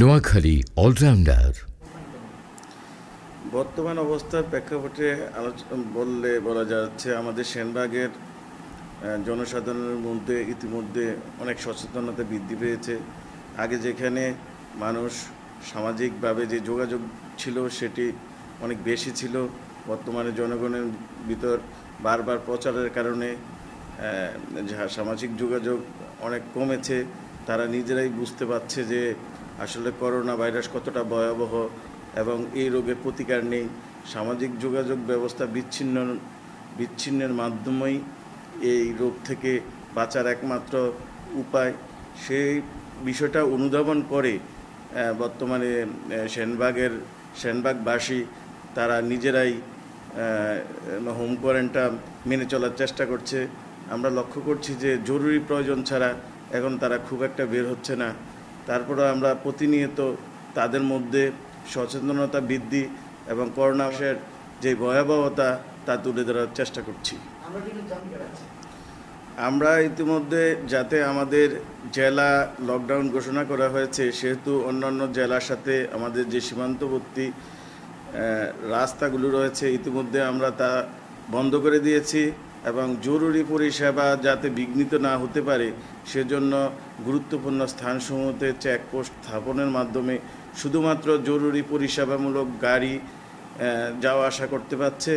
Noakhali allrounder বর্তমান অবস্থার প্রেক্ষাপটে আলোচনা বললে বলা যাচ্ছে আমাদের সেনবাগের জনসাধারণের মধ্যে ইতিমধ্যে অনেক সচেতনতা বৃদ্ধি পেয়েছে আগে যেখানে মানুষ সামাজিকভাবে যে যোগাযোগ ছিল সেটি অনেক বেশি ছিল বর্তমানে জনগণের ভিতর বারবার প্রচারের কারণে সামাজিক যোগাযোগ অনেক কমেছে তারা নিজেরাই বুঝতে পারছে যে আসলে করোনা ভাইরাস কতটা ভয়াবহ এবং এই রোগে প্রতিকার নেই সামাজিক যোগাযোগ ব্যবস্থা বিচ্ছিন্ন বিচ্ছিন্নের মাধ্যমেই এই রোগ থেকে বাঁচার একমাত্র উপায় সেই বিষয়টা অনুধাবন করে বর্তমানে সেনবাগের সেনবাগবাসী তারা নিজেরাই হোম কোয়ারেন্টাইন মেনে চলার চেষ্টা করছে আমরা লক্ষ্য করছি যে জরুরি প্রয়োজন ছাড়া এখন তারা খুব একটা বের হচ্ছে না তারপরে আমরা প্রতিনিয়ত তাদের মধ্যে সচেতনতা বৃদ্ধি এবং করোনাশের যে ভয়াবহতা তা তুলে ধরার চেষ্টা করছি আমরা ইতিমধ্যে যাতে আমাদের জেলা লকডাউন ঘোষণা করা হয়েছে সেহেতু অন্যান্য জেলার সাথে আমাদের যে সীমান্তবর্তী রাস্তাগুলো রয়েছে ইতিমধ্যে আমরা তা বন্ধ করে দিয়েছি এবং জরুরি পরিষেবা যাতে বিঘ্নিত না হতে পারে সেজন্য গুরুত্বপূর্ণ স্থানসমূহতে চেকপোস্ট স্থাপনের মাধ্যমে শুধুমাত্র জরুরি পরিষেবামূলক গাড়ি যাওয়া আসা করতে পারছে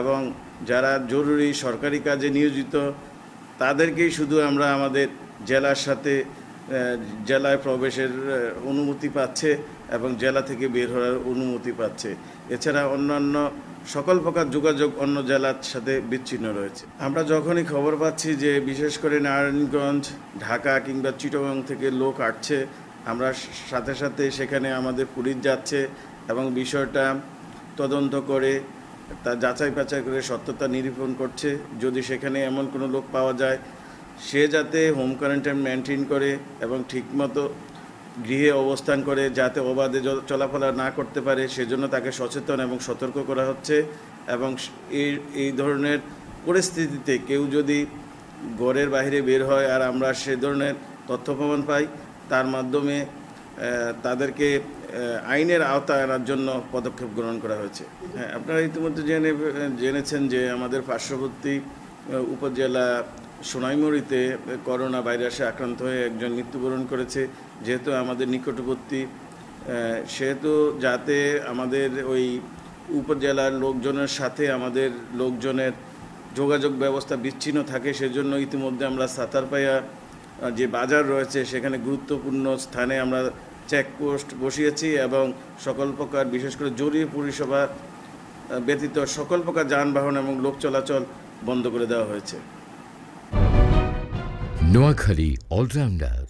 এবং যারা জরুরি সরকারি কাজে নিয়োজিত তাদেরকেই শুধু আমরা আমাদের জেলার সাথে জেলায় প্রবেশের অনুমতি পাচ্ছে এবং জেলা থেকে বের হওয়ার অনুমতি পাচ্ছে এছাড়া অন্যান্য সকল প্রকার যোগাযোগ অন্য জেলার সাথে বিচ্ছিন্ন রয়েছে আমরা যখনই খবর পাচ্ছি যে বিশেষ করে নারায়ণগঞ্জ ঢাকা কিংবা চিটগাং থেকে লোক আসছে আমরা সাথে সাথে সেখানে আমাদের পুলিশ যাচ্ছে এবং বিষয়টা তদন্ত করে তা যাচাই পাচাই করে সত্যতা নিরূপণ করছে যদি সেখানে এমন কোনো লোক পাওয়া যায় সে যাতে হোম কোয়ারেন্টাইন মেনটেন করে এবং ঠিকমতো গৃহে অবস্থান করে যাতে অবাধে চলাফেরা না করতে পারে সেজন্য তাকে সচেতন এবং সতর্ক করা হচ্ছে এবং এই এই ধরনের পরিস্থিতিতে কেউ যদি ঘরের বাইরে বের হয় আর আমরা সে ধরনের তথ্য প্রমাণ পাই তার মাধ্যমে তাদেরকে আইনের আওতায় আনার জন্য পদক্ষেপ গ্রহণ করা হয়েছে হ্যাঁ আপনারা ইতিমধ্যে জেনে জেনেছেন যে আমাদের পার্শ্ববর্তী উপজেলা সোনাইমুড়িতে করোনা ভাইরাসে আক্রান্ত হয়ে একজন মৃত্যুবরণ করেছে যেহেতু আমাদের নিকটবর্তী সেহেতু যাতে আমাদের ওই উপজেলার লোকজনের সাথে আমাদের লোকজনের যোগাযোগ ব্যবস্থা বিচ্ছিন্ন থাকে সেজন্য ইতিমধ্যে আমরা সাতারপাইয়া যে বাজার রয়েছে সেখানে গুরুত্বপূর্ণ স্থানে আমরা চেকপোস্ট বসিয়েছি এবং সকল প্রকার বিশেষ করে জরুরি পরিষেবা ব্যতীত সকল প্রকার যানবাহন এবং লোক চলাচল বন্ধ করে দেওয়া হয়েছে নোয়াখালী অলরাউন্ডার